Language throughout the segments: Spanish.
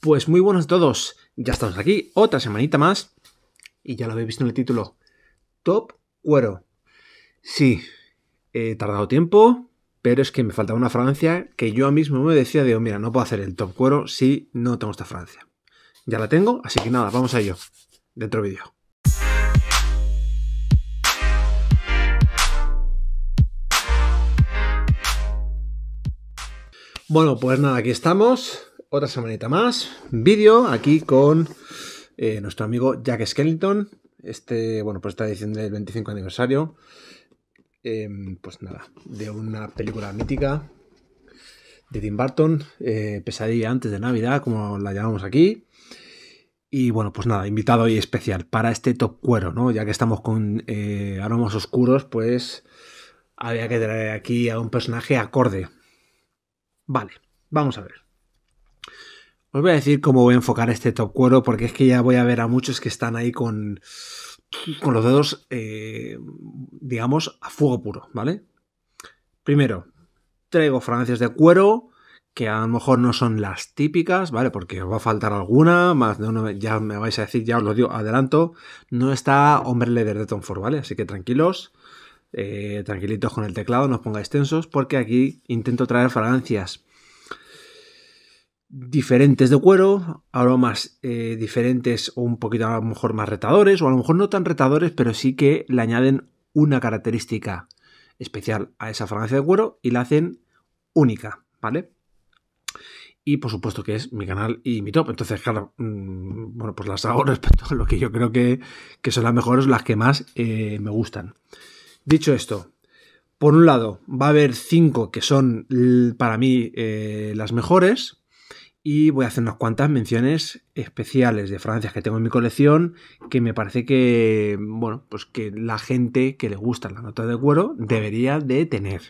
Pues muy buenos a todos, ya estamos aquí, otra semanita más, y ya lo habéis visto en el título, Top Cuero. Sí, he tardado tiempo, pero es que me faltaba una fragancia que yo mismo me decía, digo, mira, no puedo hacer el Top Cuero si no tengo esta Francia. Ya la tengo, así que nada, vamos a ello, dentro vídeo. Bueno, pues nada, aquí estamos otra semanita más, vídeo aquí con eh, nuestro amigo Jack Skellington, este, bueno, pues está diciendo el 25 aniversario, em, pues nada, de una película mítica de Tim Burton, eh, Pesadilla antes de Navidad, como la llamamos aquí. Y bueno, pues nada, invitado hoy especial para este top cuero, ¿no? Ya que estamos con eh, aromas oscuros, pues había que traer aquí a un personaje acorde. Vale, vamos a ver. Os voy a decir cómo voy a enfocar este top cuero, porque es que ya voy a ver a muchos que están ahí con, con los dedos, eh, digamos, a fuego puro, ¿vale? Primero, traigo fragancias de cuero que a lo mejor no son las típicas, ¿vale? Porque os va a faltar alguna, más de ya me vais a decir, ya os lo digo, adelanto, no está Hombre Leather de Tom Ford, ¿vale? Así que tranquilos, eh, tranquilitos con el teclado, no os pongáis tensos, porque aquí intento traer fragancias diferentes de cuero, aromas eh, diferentes o un poquito a lo mejor más retadores, o a lo mejor no tan retadores, pero sí que le añaden una característica especial a esa fragancia de cuero y la hacen única, ¿vale? Y por supuesto que es mi canal y mi top. Entonces, claro, mm, bueno, pues las hago respecto a lo que yo creo que, son las mejores, las que más eh, me gustan. Dicho esto, por un lado, va a haber cinco que son para mí eh, las mejores, y voy a hacer unas cuantas menciones especiales de fragancias que tengo en mi colección que me parece que, bueno, pues que la gente que le gusta la nota de cuero debería de tener.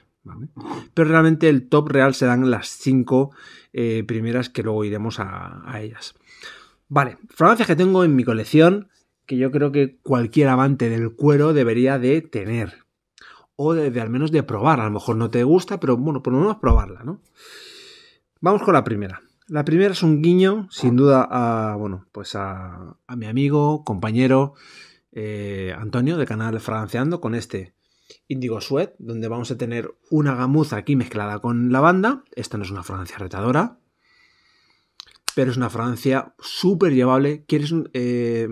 Pero realmente el top real serán las cinco eh, primeras que luego iremos a, ellas. Vale, francia que tengo en mi colección que yo creo que cualquier amante del cuero debería de tener. O de al menos de probar. A lo mejor no te gusta, pero bueno, por lo menos probarla, ¿no? Vamos con la primera. La primera es un guiño, sin ah. duda, a, bueno, pues a, mi amigo, compañero eh, Antonio de Canal Franceando con este Indigo Sweat, donde vamos a tener una gamuza aquí mezclada con la banda. Esta no es una Francia retadora, pero es una Francia súper llevable. Quieres un, eh,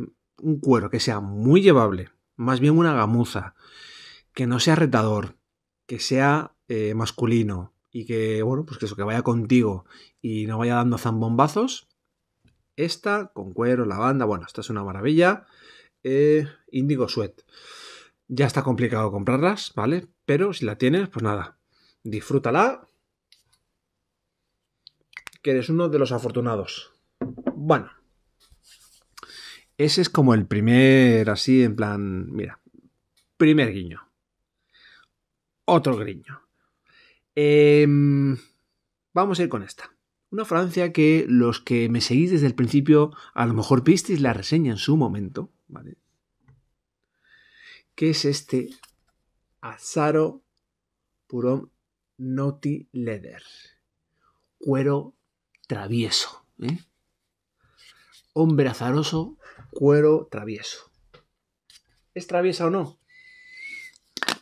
cuero que sea muy llevable, más bien una gamuza, que no sea retador, que sea eh, masculino, y que, bueno, pues que eso, que vaya contigo y no vaya dando zambombazos. Esta, con cuero, lavanda, bueno, esta es una maravilla. Eh, Indigo Sweat. Ya está complicado comprarlas, ¿vale? Pero si la tienes, pues nada, disfrútala. Que eres uno de los afortunados. Bueno. Ese es como el primer, así, en plan, mira, primer guiño. Otro guiño. Em, vamos a ir con esta. Una Francia que los que me seguís desde el principio, a lo mejor visteis la reseña en su momento, ¿vale? Que es este Azaro purón Noti Leather. Cuero travieso. ¿eh? Hombre azaroso, cuero travieso. ¿Es traviesa o no?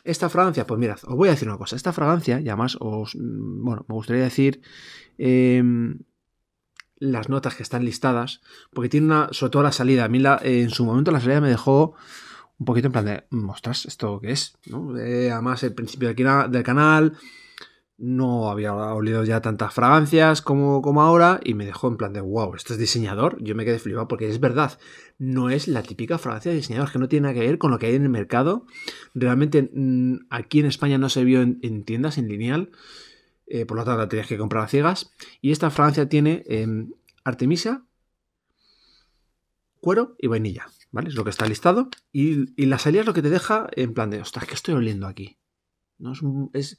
Esta fragancia, pues mirad, os voy a decir una cosa. Esta fragancia, y además os. Mm, bueno, me gustaría decir. Em, las notas que están listadas. Porque tiene una. Sobre todo la salida. A mí la, en su momento la salida me dejó. Un poquito en plan de. Mm, ostras, ¿esto qué es? Eh, además, el principio del canal no había olido ya tantas fragancias como, como ahora y me dejó en plan de wow, esto es diseñador. Yo me quedé flipado porque es verdad, no es la típica fragancia de diseñador, que no tiene nada que ver con lo que hay en el mercado. Realmente mm, aquí en España no se vio en, tiendas, en lineal, eh, por lo tanto la tenías que comprar a ciegas. Y esta fragancia tiene em, artemisa, cuero y vainilla, ¿vale? Es lo que está listado. Y, la salida es lo que te deja en plan de, ostras, ¿qué estoy oliendo aquí? ¿No? es, un, es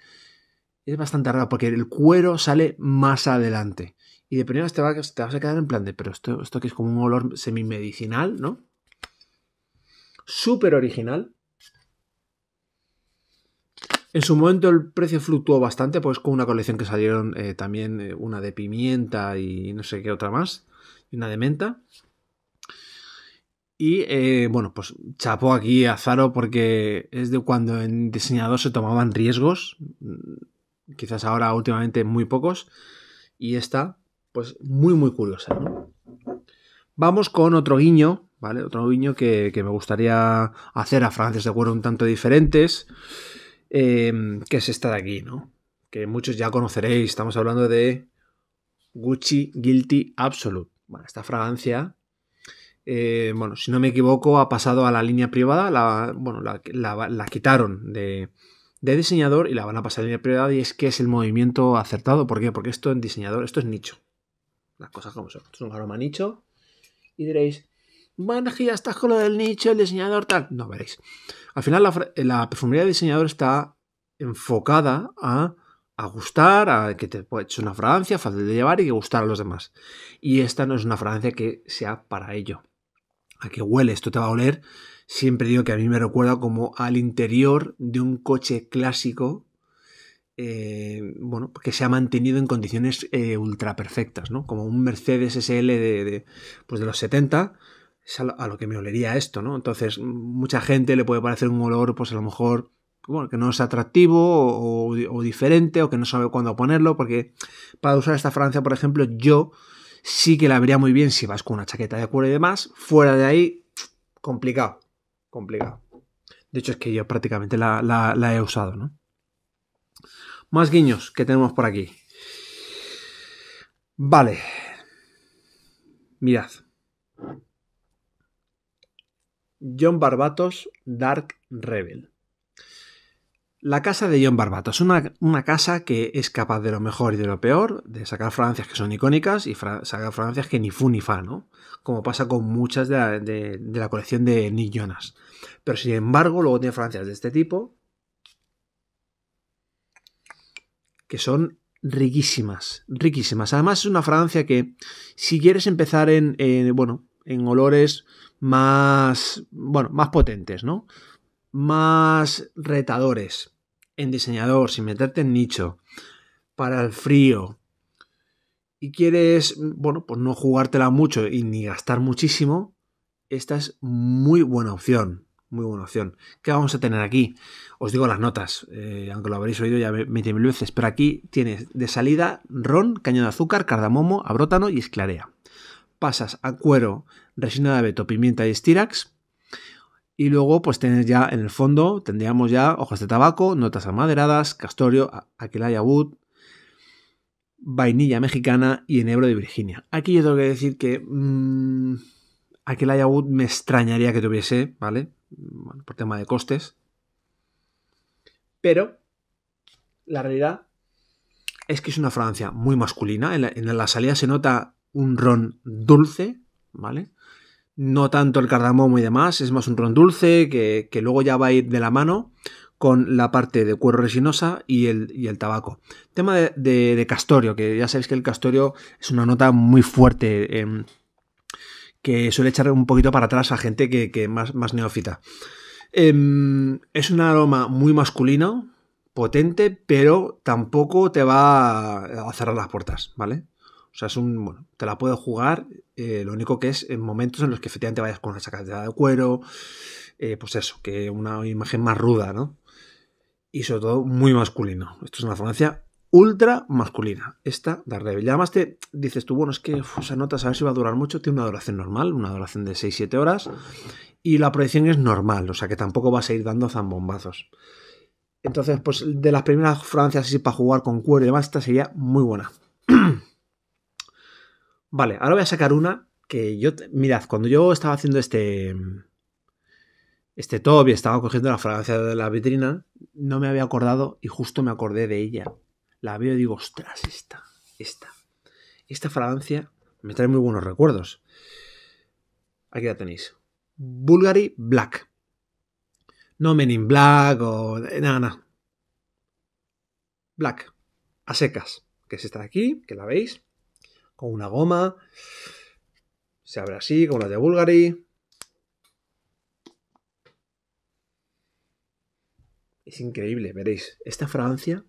es bastante raro porque el cuero sale más adelante. Y de primeras te vas, a quedar en plan de, pero esto, esto que es como un olor semimedicinal, ¿no? Súper original. En su momento el precio fluctuó bastante, pues con una colección que salieron eh, también eh, una de pimienta y no sé qué otra más, y una de menta. Y eh, bueno, pues chapó aquí a Zaro porque es de cuando en diseñador se tomaban riesgos quizás ahora últimamente muy pocos, y esta, pues muy, muy curiosa. Vamos con otro guiño, ¿vale? Otro guiño que, me gustaría hacer a fragancias de cuero un tanto diferentes, em, que es esta de aquí, ¿no? Que muchos ya conoceréis, estamos hablando de Gucci Guilty Absolute. Bueno, esta fragancia eh, bueno, si no me equivoco, ha pasado a la línea privada, bueno, la quitaron de, de diseñador y la van a pasar mi prioridad y es que es el movimiento acertado. ¿Por qué? Porque esto en diseñador, esto es nicho. Las cosas como son. es un aroma nicho y diréis, bueno, ya estás con lo del nicho, el diseñador tal. No veréis. Al final la, perfumería de diseñador está enfocada a, gustar, a que te puedes es una fragancia fácil de llevar y que gustar a los demás. Y esta no es una fragancia que sea para ello. A que huele. Esto te va a oler siempre digo que a mí me recuerda como al interior de un coche clásico eh, bueno, que se ha mantenido en condiciones eh, ultra perfectas, ¿no? Como un Mercedes SL pues de, los 70, es a lo, que me olería esto, ¿no? Entonces, mucha gente le puede parecer un olor, pues a lo mejor, bueno, que no es atractivo o, diferente o que no sabe cuándo ponerlo, porque para usar esta Francia, por ejemplo, yo sí que la vería muy bien si vas con una chaqueta de cuero y demás, fuera de ahí, complicado complicado. De hecho, es que yo prácticamente la, he usado, ¿no? Más guiños que tenemos por aquí. Vale. Mirad. John Barbatos, Dark Rebel. La casa de John Barbato es una, casa que es capaz de lo mejor y de lo peor, de sacar fragancias que son icónicas y sacar fragancias que ni fu ni fa, ¿no? Como pasa con muchas de la, colección de Nick Jonas. Pero sin embargo, luego tiene fragancias de este tipo que son riquísimas, riquísimas. Además es una fragancia que si quieres empezar en, en bueno, en olores más, bueno, más potentes, ¿no? Más retadores, en diseñador, sin meterte en nicho, para el frío, y quieres, bueno, pues no jugártela mucho y ni gastar muchísimo, esta es muy buena opción. Muy buena opción. ¿Qué vamos a tener aquí? Os digo las notas, eh, aunque lo habréis oído ya 20.000 veces, pero aquí tienes de salida ron, caña de azúcar, cardamomo, abrótano y esclarea. Pasas a cuero, resina de abeto, pimienta y estirax, y luego, pues tienes ya en el fondo, tendríamos ya hojas de tabaco, notas amaderadas, castorio, aquelaya wood, vainilla mexicana y enebro de Virginia. Aquí yo tengo que decir que mmm, aquelaya wood me extrañaría que tuviese, ¿vale? Bueno, por tema de costes. Pero la realidad es que es una fragancia muy masculina. en la salida se nota un ron dulce, ¿vale? no tanto el cardamomo y demás, es más un ron dulce que, luego ya va a ir de la mano con la parte de cuero resinosa y el, el tabaco. Tema de, castorio, que ya sabéis que el castorio es una nota muy fuerte, em, que suele echar un poquito para atrás a gente que, que más, más neófita. Em, es un aroma muy masculino, potente, pero tampoco te va a cerrar las puertas, ¿vale? O sea, es un, bueno, te la puedo jugar, eh, lo único que es en momentos en los que efectivamente vayas con esa chaqueta de cuero, eh, pues eso, que una imagen más ruda, ¿no? Y sobre todo muy masculino. Esto es una Francia ultra masculina, esta Rebel. Y además te dices tú, bueno, es que esa nota, a ver si va a durar mucho, tiene una duración normal, una duración de 6-7 horas, y la proyección es normal, o sea que tampoco vas a ir dando zambombazos. Entonces, pues de las primeras Francias así para jugar con cuero y demás, esta sería muy buena. Vale, ahora voy a sacar una que yo, mirad, cuando yo estaba haciendo este, este top y estaba cogiendo la fragancia de la vitrina, no me había acordado y justo me acordé de ella. La veo y digo, ostras, esta, esta. Esta fragancia me trae muy buenos recuerdos. Aquí la tenéis. Bulgari Black. No Men in Black o... Nada, nada. Black. A secas. Que es esta de aquí, que la veis con una goma. Se abre así, como la de Bulgari. Es increíble, veréis. Esta fragancia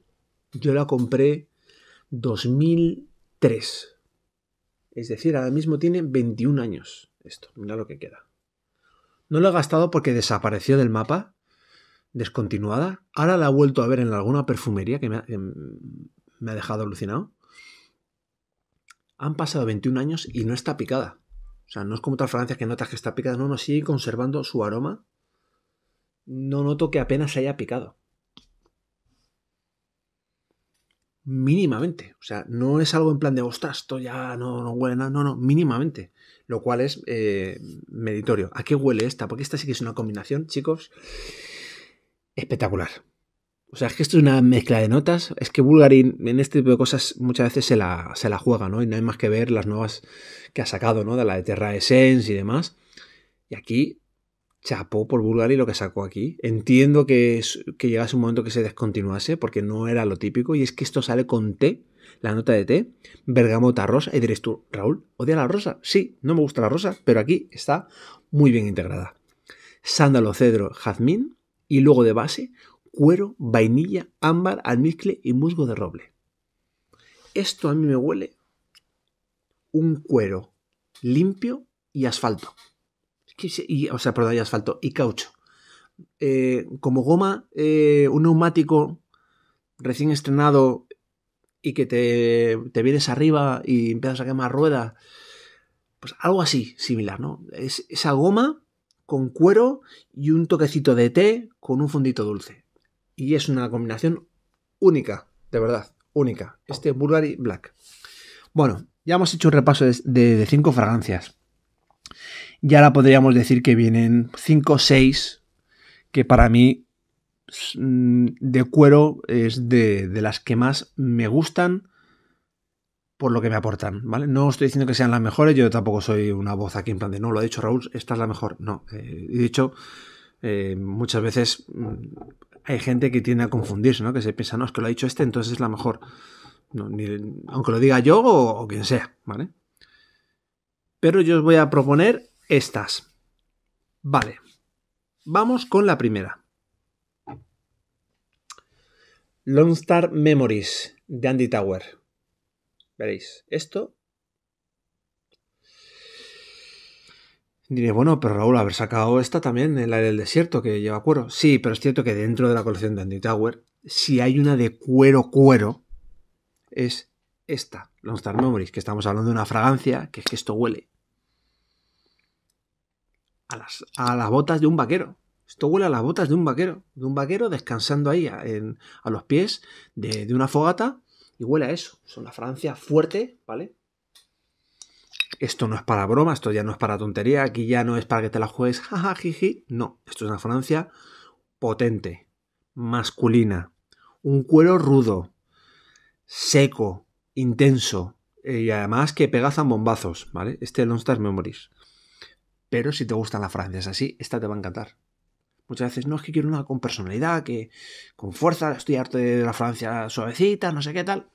yo la compré 2003. Es decir, ahora mismo tiene 21 años. Esto, mira lo que queda. No lo he gastado porque desapareció del mapa, descontinuada. Ahora la he vuelto a ver en alguna perfumería que me ha dejado alucinado han pasado 21 años y no está picada. O sea, no es como tal Francia que notas que está picada, no, no, sigue conservando su aroma. No noto que apenas se haya picado. Mínimamente. O sea, no es algo en plan de, ostras, esto ya no, no huele nada. No, no, mínimamente. Lo cual es eh, meritorio. ¿A qué huele esta? Porque esta sí que es una combinación, chicos, espectacular. O sea, es que esto es una mezcla de notas. Es que Bulgari en este tipo de cosas muchas veces se la, juega, ¿no? Y no hay más que ver las nuevas que ha sacado, ¿no? De la de Terra Essence y demás. Y aquí, chapó por Bulgari lo que sacó aquí. Entiendo que, es, que llegase un momento que se descontinuase porque no era lo típico. Y es que esto sale con T, la nota de T. bergamota rosa. Y diréis tú, Raúl, ¿odia la rosa? Sí, no me gusta la rosa, pero aquí está muy bien integrada. Sándalo, cedro, jazmín. Y luego de base, cuero, vainilla, ámbar, almizcle y musgo de roble. Esto a mí me huele un cuero limpio y asfalto. o sea, perdón, y asfalto y caucho. Eh, como goma, eh, un neumático recién estrenado y que te, vienes arriba y empiezas a quemar rueda, Pues algo así, similar, ¿no? Es, esa goma con cuero y un toquecito de té con un fondito dulce y es una combinación única, de verdad, única. Este Bulgari Black. Bueno, ya hemos hecho un repaso de, cinco fragancias. Y ahora podríamos decir que vienen cinco o seis que para mí mm, de cuero es de, las que más me gustan por lo que me aportan, ¿vale? No estoy diciendo que sean las mejores, yo tampoco soy una voz aquí en plan de no, lo ha dicho Raúl, esta es la mejor. No, eh, he dicho eh, muchas veces mm, hay gente que tiende a confundirse, ¿no? Que se piensa, no, es que lo ha dicho este, entonces es la mejor. aunque lo diga yo o, quien sea, ¿vale? Pero yo os voy a proponer estas. Vale. Vamos con la primera. Lone Star Memories de Andy Tower. Veréis, esto Diré, bueno, pero Raúl, haber sacado esta también, el aire del desierto, que lleva cuero. Sí, pero es cierto que dentro de la colección de Andy Tower, si hay una de cuero-cuero, es esta, Longstar Memories, que estamos hablando de una fragancia, que es que esto huele a las, a las botas de un vaquero. Esto huele a las botas de un vaquero, de un vaquero descansando ahí a, los pies de, de, una fogata y huele a eso. Es una fragancia fuerte, ¿vale? esto no es para broma, esto ya no es para tontería, aquí ya no es para que te la juegues, jaja, No, esto es una francia potente, masculina, un cuero rudo, seco, intenso, eh, y además que pegazan bombazos, ¿vale? Este Longstar Memories. Pero si te gustan las Francias así, esta te va a encantar. Muchas veces no es que quiero una con personalidad, que con fuerza, estoy harto de la Francia suavecita, no sé qué tal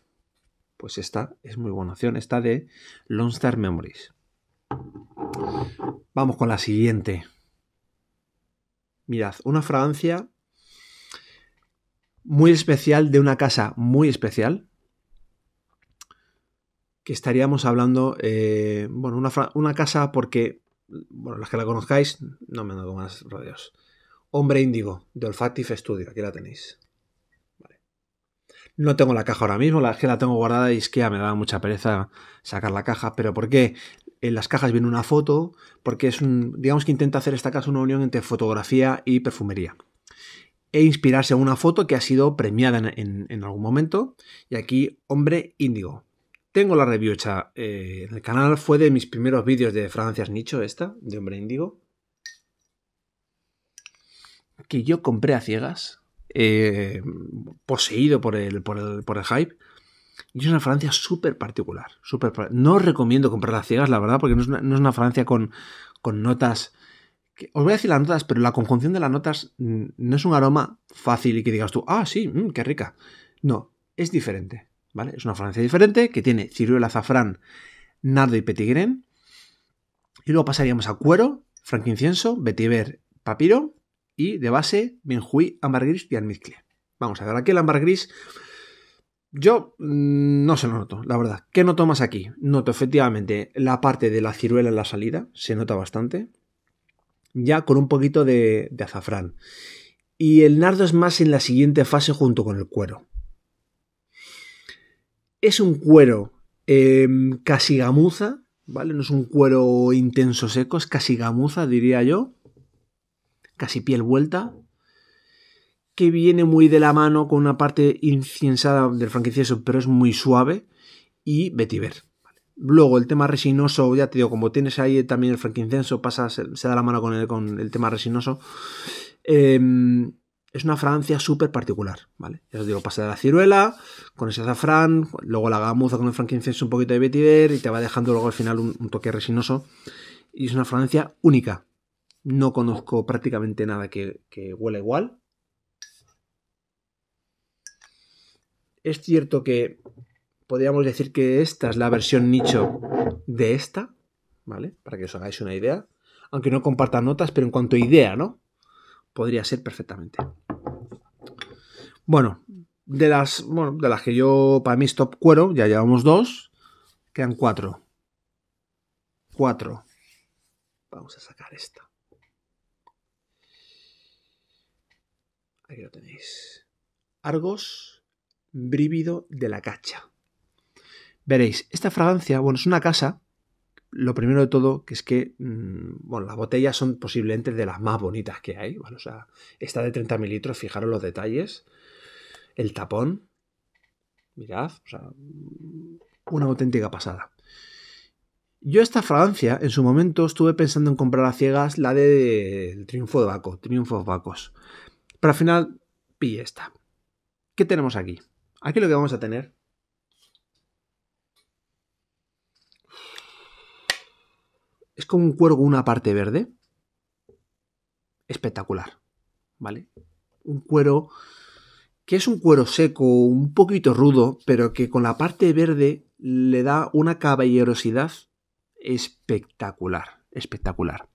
pues esta es muy buena opción, esta de Lone Star Memories. Vamos con la siguiente. Mirad, una fragancia muy especial de una casa muy especial. Que estaríamos hablando, eh, bueno, una, casa porque, bueno, las que la conozcáis, no me han más rodeos. Hombre Índigo, de Olfactive Studio, aquí la tenéis. No tengo la caja ahora mismo, la que la tengo guardada y es que me da mucha pereza sacar la caja, pero ¿por qué? En las cajas viene una foto, porque es un, digamos que intenta hacer esta casa una unión entre fotografía y perfumería. E inspirarse en una foto que ha sido premiada en, algún momento, y aquí Hombre Índigo. Tengo la review hecha eh, en el canal, fue de mis primeros vídeos de Francias Nicho, esta, de Hombre Índigo, que yo compré a ciegas eh, poseído por el, hype. Y es una francia súper particular, No os recomiendo las ciegas, la verdad, porque no es una, francia fragancia con, notas... os voy a decir las notas, pero la conjunción de las notas mm, no es un aroma fácil y que digas tú, ah, sí, mm, qué rica. No, es diferente, ¿vale? Es una francia diferente que tiene ciruela, azafrán, nardo y petigren. Y luego pasaríamos a cuero, franquincienso, vetiver, papiro y de base Ámbar gris y Almizcle. Vamos a ver, aquí el gris. yo mm, no se lo noto, la verdad. ¿Qué noto más aquí? Noto efectivamente la parte de la ciruela en la salida, se nota bastante, ya con un poquito de, azafrán. Y el nardo es más en la siguiente fase junto con el cuero. Es un cuero em, casi gamuza, ¿vale? No es un cuero intenso seco, es casi gamuza, diría yo casi piel vuelta, que viene muy de la mano con una parte inciensada del franquincenso, pero es muy suave, y vetiver. Luego el tema resinoso, ya te digo, como tienes ahí también el frankincenso, pasa, se, da la mano con el, con el tema resinoso. Em, es una fragancia súper particular, ¿vale? Ya os digo, pasa de la ciruela, con ese azafrán, luego la gamuza con el frankincense, un poquito de vetiver y te va dejando luego al final un, un toque resinoso. Y es una fragancia única, no conozco prácticamente nada que, que huela igual. Es cierto que podríamos decir que esta es la versión nicho de esta, ¿vale? Para que os hagáis una idea. Aunque no compartan notas, pero en cuanto a idea, ¿no? Podría ser perfectamente. Bueno, de las, bueno, de las que yo, para mí stop cuero, ya llevamos dos, quedan cuatro. Cuatro. Vamos a sacar esta. Aquí lo tenéis. Argos Brívido de la Cacha. Veréis, esta fragancia, bueno, es una casa. Lo primero de todo, que es que, mm, bueno, las botellas son posiblemente de las más bonitas que hay. Bueno, o sea, esta de 30 mililitros, fijaros los detalles. El tapón. Mirad, o sea, una auténtica pasada. Yo esta fragancia, en su momento, estuve pensando en comprar a ciegas la de, Triunfo de Baco, Triunfo de Bacos. Para al final, pille esta. ¿Qué tenemos aquí? Aquí lo que vamos a tener es como un cuero una parte verde. Espectacular, ¿vale? Un cuero que es un cuero seco, un poquito rudo, pero que con la parte verde le da una caballerosidad espectacular, espectacular.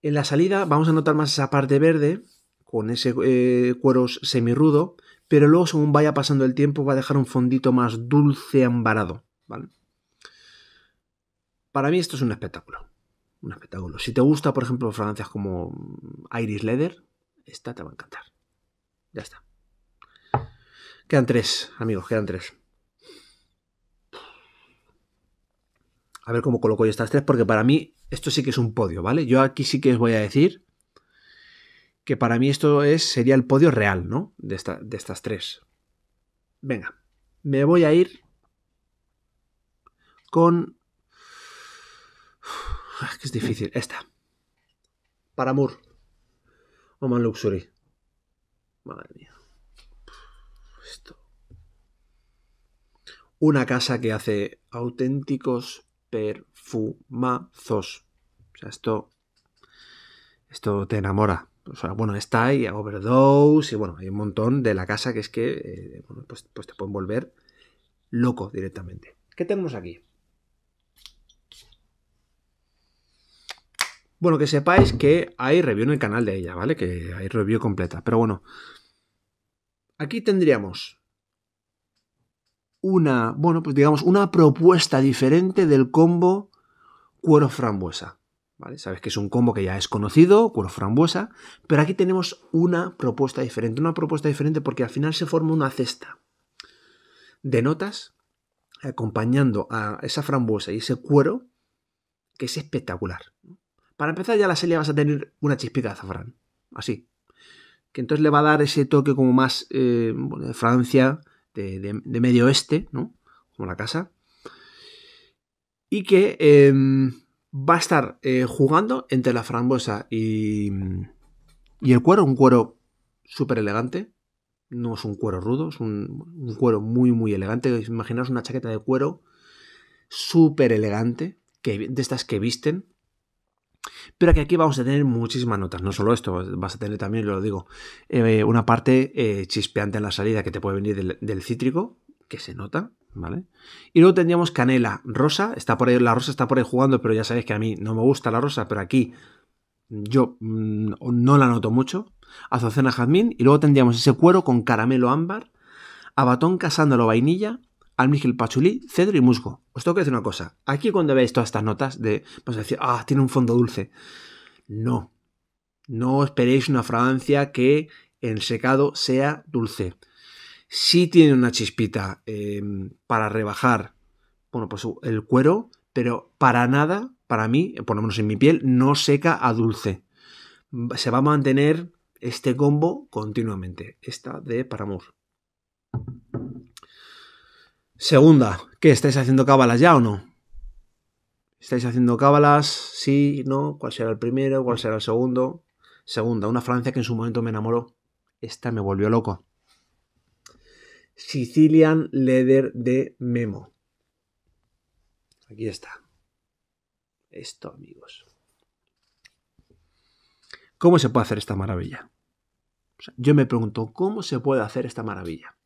En la salida vamos a notar más esa parte verde, con ese eh, cueros cuero semirudo, pero luego según vaya pasando el tiempo va a dejar un fondito más dulce ambarado, Para mí esto es un espectáculo, un espectáculo. Si te gusta, por ejemplo, fragancias como Iris Leather, esta te va a encantar. Ya está. Quedan tres, amigos, quedan tres. A ver cómo coloco yo estas tres, porque para mí esto sí que es un podio, ¿vale? Yo aquí sí que os voy a decir que para mí esto es, sería el podio real, ¿no? De, estas tres. Venga, me voy a ir con... Es que es difícil, esta. Paramur. Man Luxury. Madre mía. Esto. Una casa que hace auténticos perfumazos. O sea, esto... Esto te enamora o sea, bueno, está y Overdose, y bueno, hay un montón de la casa que es que, eh, pues, pues, te pueden volver loco directamente. ¿Qué tenemos aquí? Bueno, que sepáis que hay review en el canal de ella, ¿vale? Que hay review completa. Pero bueno, aquí tendríamos una, bueno, pues digamos, una propuesta diferente del combo cuero frambuesa. Sabes que es un combo que ya es conocido, cuero frambuesa, pero aquí tenemos una propuesta diferente, una propuesta diferente porque al final se forma una cesta de notas acompañando a esa frambuesa y ese cuero que es espectacular. Para empezar ya la serie vas a tener una chispita de azafrán, así, que entonces le va a dar ese toque como más eh, de Francia, de, medio oeste, ¿no? Como la casa. Y que em, va a estar eh, jugando entre la frambuesa y, el cuero, un cuero súper elegante, no es un cuero rudo, es un, cuero muy, muy elegante. Imaginaos una chaqueta de cuero súper elegante, que, de estas que visten. Pero que aquí vamos a tener muchísimas notas, no solo esto, vas a tener también, lo digo, eh, una parte eh, chispeante en la salida que te puede venir del cítrico, que se nota, y luego tendríamos canela, rosa, está por ahí, la rosa está por ahí jugando, pero ya sabéis que a mí no me gusta la rosa, pero aquí yo mm, no la noto mucho. Azucena jazmín, y luego tendríamos ese cuero con caramelo ámbar, abatón casándolo vainilla, almígel pachulí, cedro y musgo. Os tengo que decir una cosa, aquí cuando veis todas estas notas de, vamos pues, a decir, ah, tiene un fondo dulce. No, no esperéis una fragancia que en secado sea dulce sí tiene una chispita em, para rebajar, bueno, pues el cuero, pero para nada, para mí, por lo menos en mi piel, no seca a dulce. Se va a mantener este combo continuamente, esta de Paramour. Segunda, ¿qué estáis haciendo cábalas ya o no? ¿Estáis haciendo cábalas? Sí, no. ¿Cuál será el primero? ¿Cuál será el segundo? Segunda, una Francia que en su momento me enamoró. Esta me volvió loco. Sicilian Leather de Memo. Aquí está. Esto, amigos. ¿Cómo se puede hacer esta maravilla? yo me pregunto, ¿cómo se puede hacer esta maravilla?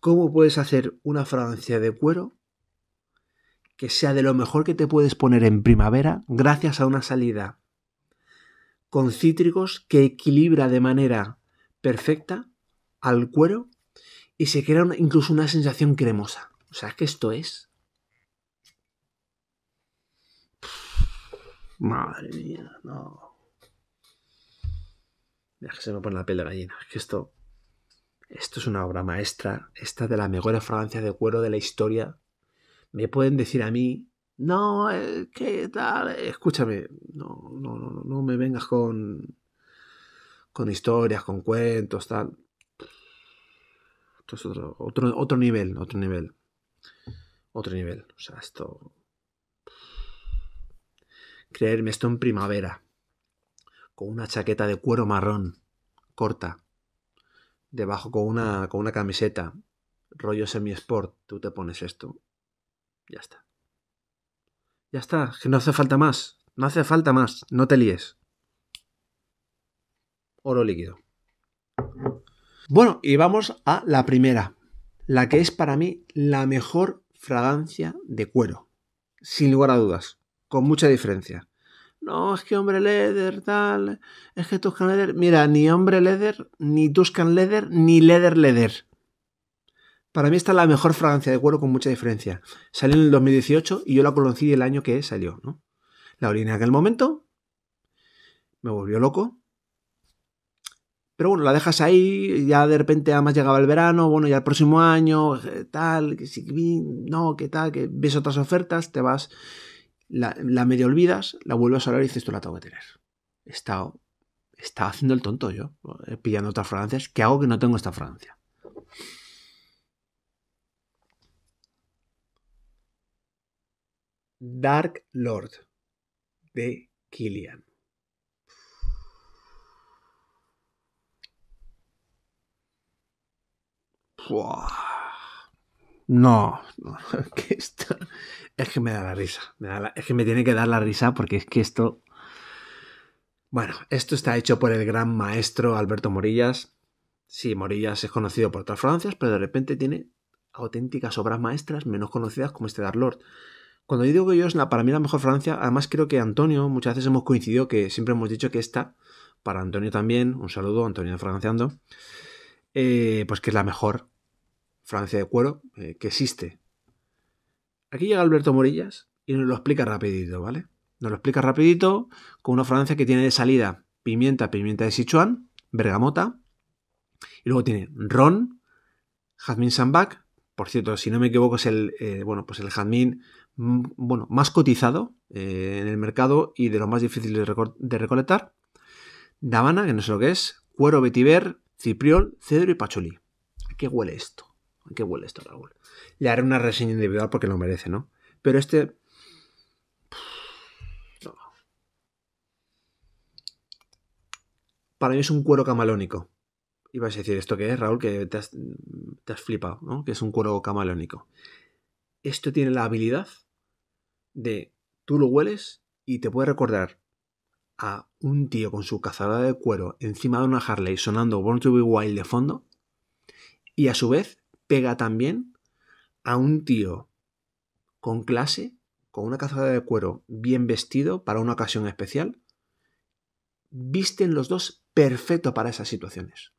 ¿Cómo puedes hacer una fragancia de cuero que sea de lo mejor que te puedes poner en primavera gracias a una salida con cítricos que equilibra de manera perfecta al cuero y se crea incluso una sensación cremosa. O sea, que esto es... Madre mía, no. Mira que se me pone la piel de gallina. Es que esto... Esto es una obra maestra. Esta de la mejor fragancia de cuero de la historia. Me pueden decir a mí... No, eh, ¿qué tal? Escúchame. No, no, no, no me vengas con... Con historias, con cuentos, tal esto otro, otro, nivel, otro nivel. Otro nivel. O sea, esto. Creerme esto en primavera. Con una chaqueta de cuero marrón. Corta. Debajo con una, con una camiseta. Rollo semi-sport. Tú te pones esto. Ya está. Ya está. Que no hace falta más. No hace falta más. No te líes. Oro líquido. Bueno, y vamos a la primera, la que es para mí la mejor fragancia de cuero, sin lugar a dudas, con mucha diferencia. No, es que hombre leather, tal, es que Tuscan leather, mira, ni hombre leather, ni Tuscan leather, ni leather leather. Para mí esta es la mejor fragancia de cuero con mucha diferencia. Salió en el 2018 y yo la conocí el año que salió, ¿no? La orina en aquel momento, me volvió loco, pero bueno, la dejas ahí, ya de repente además llegaba el verano, bueno, ya el próximo año, eh, tal, que si no, que tal, que ves otras ofertas, te vas, la, la medio olvidas, la vuelves a hablar y dices, tú la tengo que tener. He estado, haciendo el tonto yo, eh, pillando otras fragancias, ¿Qué hago que no tengo esta fragancia. Dark Lord de Killian. No, es que me da la risa. es que me tiene que dar la risa porque es que esto. Bueno, esto está hecho por el gran maestro Alberto Morillas. Sí, Morillas es conocido por otras Francias, pero de repente tiene auténticas obras maestras menos conocidas como este Dark Lord. Cuando yo digo que yo es la, para mí la mejor Francia, además creo que Antonio, muchas veces hemos coincidido que siempre hemos dicho que esta, para Antonio también, un saludo, Antonio de Franciando, eh, pues que es la mejor Francia de cuero, eh, que existe. Aquí llega Alberto Morillas y nos lo explica rapidito, ¿vale? Nos lo explica rapidito con una Francia que tiene de salida pimienta, pimienta de Sichuan, bergamota, y luego tiene ron, jazmín sambac, por cierto, si no me equivoco es el, eh, bueno, pues el jazmín mm, bueno, más cotizado eh, en el mercado y de los más difíciles de, recolectar, Davana, que no sé lo que es, cuero vetiver, cipriol, cedro y pacholí. qué huele esto? qué huele esto, Raúl? Le haré una reseña individual porque lo merece, ¿no? Pero este. Para mí es un cuero camalónico. Ibas a decir, ¿esto que es, Raúl? Que te has, flipado, ¿no? Que es un cuero camalónico. Esto tiene la habilidad de tú lo hueles y te puede recordar a un tío con su cazadora de cuero encima de una Harley sonando Born to be Wild de fondo y a su vez pega también a un tío con clase, con una cazada de cuero, bien vestido para una ocasión especial. Visten los dos perfecto para esas situaciones.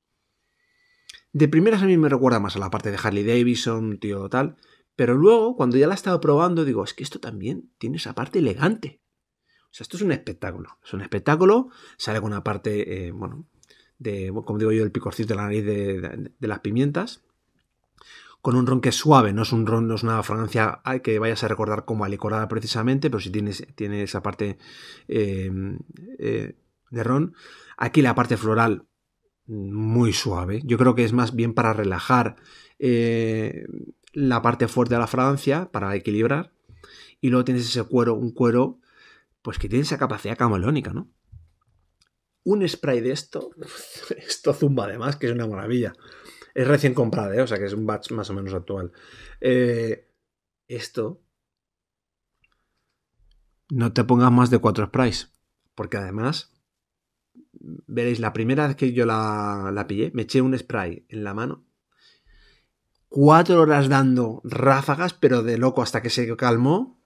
De primeras a mí me recuerda más a la parte de Harley Davidson, tío tal, pero luego cuando ya la he estado probando digo, es que esto también tiene esa parte elegante. O sea, esto es un espectáculo. Es un espectáculo, sale con una parte, eh, bueno, de, como digo yo, el picorcito de la nariz de las pimientas, con un ron que es suave, no es un ron, no es una fragancia que vayas a recordar como alicorada precisamente, pero si tienes, tiene esa parte em, eh, de ron. Aquí la parte floral muy suave. Yo creo que es más bien para relajar eh, la parte fuerte de la fragancia, para equilibrar. Y luego tienes ese cuero, un cuero, pues que tiene esa capacidad camelónica, ¿no? Un spray de esto, esto zumba además, que es una maravilla. Es recién comprada, ¿eh? o sea que es un batch más o menos actual. Eh, esto. No te pongas más de cuatro sprays, Porque además. Veréis, la primera vez que yo la, la pillé, me eché un spray en la mano cuatro horas dando ráfagas, pero de loco hasta que se calmó,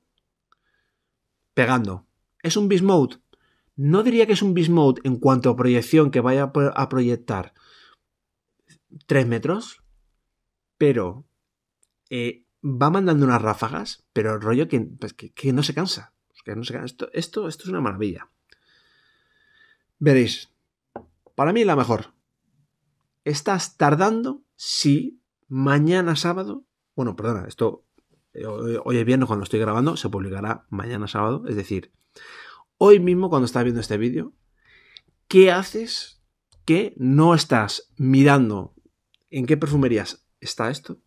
pegando. Es un beast mode. No diría que es un beast mode en cuanto a proyección que vaya a proyectar, 3 metros, pero eh, va mandando unas ráfagas, pero el rollo pues, que, no se cansa. Que no se Esto, esto, esto es una maravilla. Veréis, para mí la mejor. Estás tardando si mañana sábado, bueno, perdona, esto eh, hoy es viernes cuando estoy grabando, se publicará mañana sábado, es decir, hoy mismo cuando estás viendo este vídeo, ¿qué haces que no estás mirando ¿en qué perfumerías está esto?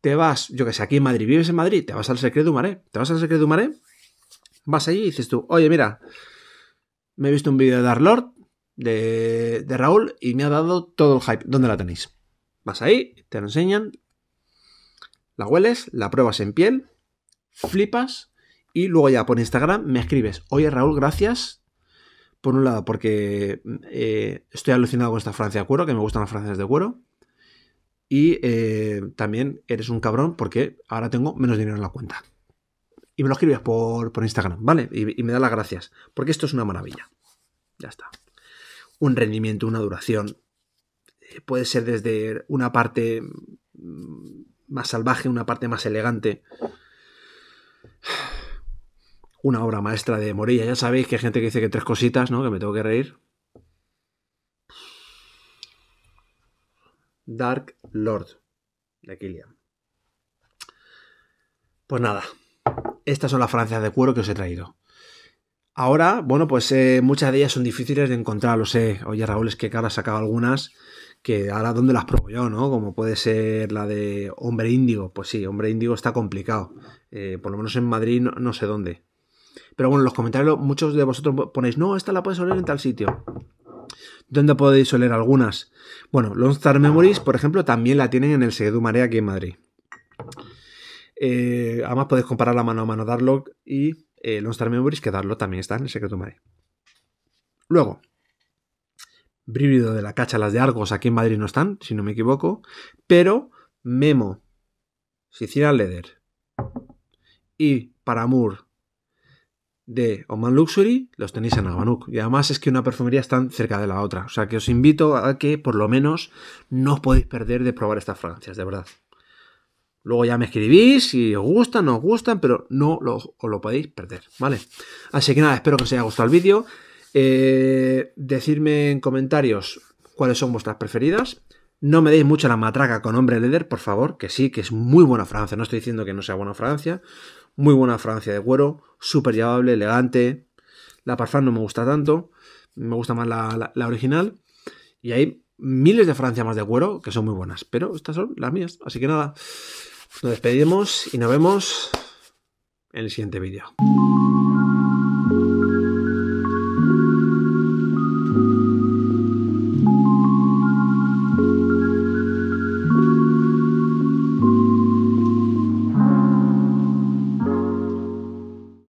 Te vas, yo que sé, aquí en Madrid, vives en Madrid, te vas al secreto maré. te vas al secreto du vas allí y dices tú, oye, mira, me he visto un vídeo de Dark Lord, de, de Raúl, y me ha dado todo el hype. ¿Dónde la tenéis? Vas ahí, te lo enseñan, la hueles, la pruebas en piel, flipas, y luego ya por Instagram me escribes, oye Raúl, gracias, por un lado, porque mm, eh, estoy alucinado con esta Francia de cuero, que me gustan las francias de cuero. Y eh, también eres un cabrón porque ahora tengo menos dinero en la cuenta. Y me lo escribías por, por Instagram, ¿vale? Y, y me da las gracias. Porque esto es una maravilla. Ya está. Un rendimiento, una duración. Eh, puede ser desde una parte mm, más salvaje, una parte más elegante una obra maestra de Morilla. Ya sabéis que hay gente que dice que tres cositas, ¿no? Que me tengo que reír. Dark Lord de Killian. Pues nada, estas son las francesas de cuero que os he traído. Ahora, bueno, pues eh, muchas de ellas son difíciles de encontrar, lo sé. Oye, Raúl, es que cara ha sacado algunas que ahora dónde las probo yo, ¿no? Como puede ser la de Hombre Índigo. Pues sí, Hombre Índigo está complicado. Eh, por lo menos en Madrid no sé dónde. Pero bueno, en los comentarios muchos de vosotros ponéis, no, esta la puedes oler en tal sitio. ¿Dónde podéis oler algunas? Bueno, Lone Memories, por ejemplo, también la tienen en el Seguidumare aquí en Madrid. Eh, además podéis comparar la mano a mano Darlock y eh, Lone Memories, que Darlock también está en el Secreto Luego, Brívido de la Cacha, las de Argos, aquí en Madrid no están, si no me equivoco, pero Memo, Sicilian Leder y Paramour de Oman Luxury los tenéis en Albanuk. Y además es que una perfumería está cerca de la otra. O sea que os invito a que por lo menos no os podéis perder de probar estas fragancias, de verdad. Luego ya me escribís si os gustan, no os gustan, pero no os lo podéis perder, ¿vale? Así que nada, espero que os haya gustado el vídeo. Eh, decidme en comentarios cuáles son vuestras preferidas. No me deis mucho la matraca con hombre leather, por favor, que sí, que es muy buena Francia. No estoy diciendo que no sea buena Francia, Muy buena Francia de cuero súper llevable, elegante. La Parfum no me gusta tanto, me gusta más la, original. Y hay miles de Francia más de cuero que son muy buenas, pero estas son las mías. Así que nada, nos despedimos y nos vemos en el siguiente vídeo.